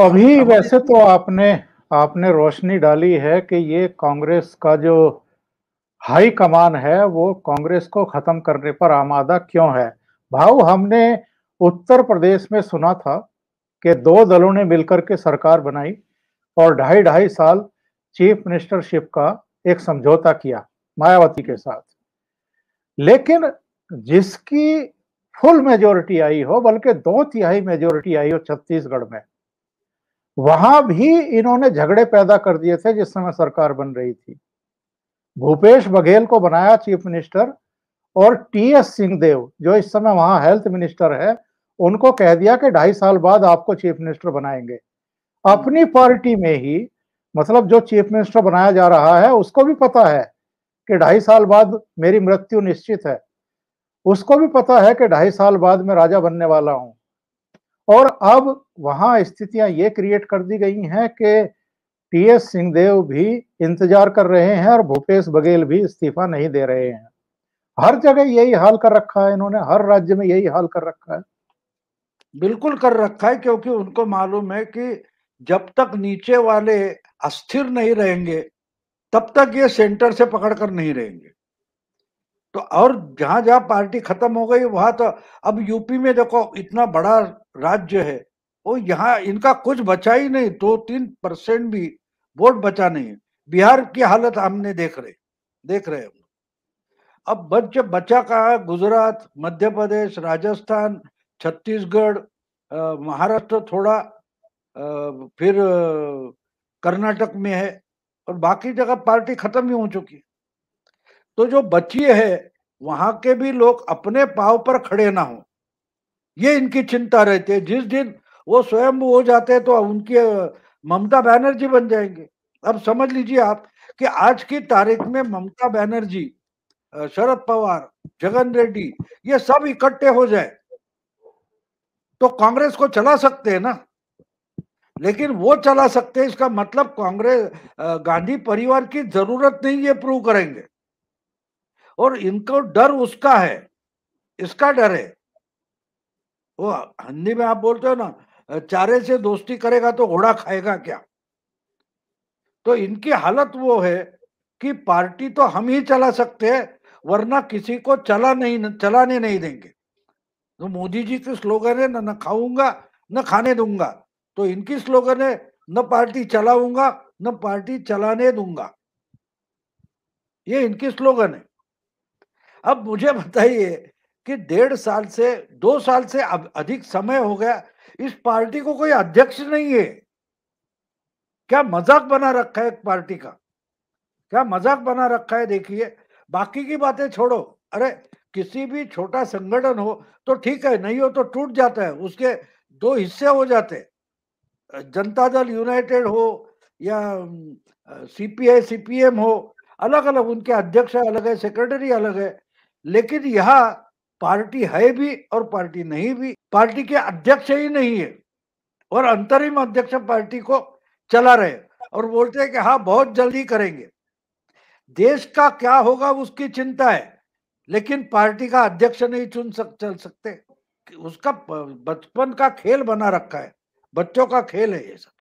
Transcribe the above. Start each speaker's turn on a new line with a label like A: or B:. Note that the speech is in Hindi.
A: अभी वैसे तो आपने आपने रोशनी डाली है कि ये कांग्रेस का जो हाई कमान है वो कांग्रेस को खत्म करने पर आमादा क्यों है भाव हमने उत्तर प्रदेश में सुना था कि दो दलों ने मिलकर के सरकार बनाई और ढाई ढाई साल चीफ मिनिस्टरशिप का एक समझौता किया मायावती के साथ लेकिन जिसकी फुल मेजोरिटी आई हो बल्कि दो तिहाई मेजोरिटी आई हो छत्तीसगढ़ में वहां भी इन्होंने झगड़े पैदा कर दिए थे जिस समय सरकार बन रही थी भूपेश बघेल को बनाया चीफ मिनिस्टर और टी एस सिंहदेव जो इस समय वहां हेल्थ मिनिस्टर है उनको कह दिया कि ढाई साल बाद आपको चीफ मिनिस्टर बनाएंगे अपनी पार्टी में ही मतलब जो चीफ मिनिस्टर बनाया जा रहा है उसको भी पता है कि ढाई साल बाद मेरी मृत्यु निश्चित है उसको भी पता है कि ढाई साल बाद मैं राजा बनने वाला हूं और अब वहां स्थितियां ये क्रिएट कर दी गई हैं कि टी एस सिंहदेव भी इंतजार कर रहे हैं और भूपेश बघेल भी इस्तीफा नहीं दे रहे हैं हर जगह यही हाल कर रखा है इन्होंने हर राज्य में यही हाल कर रखा है बिल्कुल कर रखा है क्योंकि उनको
B: मालूम है कि जब तक नीचे वाले अस्थिर नहीं रहेंगे तब तक ये सेंटर से पकड़ कर नहीं रहेंगे तो और जहां जहां पार्टी खत्म हो गई वहां तो अब यूपी में देखो इतना बड़ा राज्य है वो यहाँ इनका कुछ बचा ही नहीं दो तीन परसेंट भी वोट बचा नहीं है बिहार की हालत हमने देख रहे देख रहे हम अब बच बचा कहा गुजरात मध्य प्रदेश राजस्थान छत्तीसगढ़ महाराष्ट्र थोड़ा आ, फिर कर्नाटक में है और बाकी जगह पार्टी खत्म ही हो चुकी है तो जो बची है वहां के भी लोग अपने पाव पर खड़े ना हो ये इनकी चिंता रहती है जिस दिन वो स्वयं हो जाते हैं तो उनकी ममता बैनर्जी बन जाएंगे अब समझ लीजिए आप कि आज की तारीख में ममता बैनर्जी शरद पवार जगन रेड्डी ये सब इकट्ठे हो जाए तो कांग्रेस को चला सकते हैं ना लेकिन वो चला सकते हैं इसका मतलब कांग्रेस गांधी परिवार की जरूरत नहीं ये प्रूव करेंगे और इनको डर उसका है इसका डर है वो हिंदी में आप बोलते हो ना चारे से दोस्ती करेगा तो घोड़ा खाएगा क्या तो इनकी हालत वो है कि पार्टी तो हम ही चला सकते हैं वरना किसी को चला नहीं चलाने नहीं देंगे तो मोदी जी के स्लोगन है ना न खाऊंगा न खाने दूंगा तो इनकी स्लोगन है न पार्टी चलाऊंगा न पार्टी चलाने दूंगा ये इनकी स्लोगन है अब मुझे बताइए कि डेढ़ साल से दो साल से अब अधिक समय हो गया इस पार्टी को कोई अध्यक्ष नहीं है क्या मजाक बना रखा है एक पार्टी का क्या मजाक बना रखा है देखिए बाकी की बातें छोड़ो अरे किसी भी छोटा संगठन हो तो ठीक है नहीं हो तो टूट जाता है उसके दो हिस्से हो जाते जनता दल यूनाइटेड हो या सीपीआई सीपीएम हो अलग अलग उनके अध्यक्ष अलग है सेक्रेटरी अलग है लेकिन यह पार्टी है भी और पार्टी नहीं भी पार्टी के अध्यक्ष ही नहीं है और अंतरिम अध्यक्ष पार्टी को चला रहे और बोलते हैं कि हाँ बहुत जल्दी करेंगे देश का क्या होगा उसकी चिंता है लेकिन पार्टी का अध्यक्ष नहीं चुन सक चल सकते उसका बचपन का खेल बना रखा है बच्चों का खेल है ये सब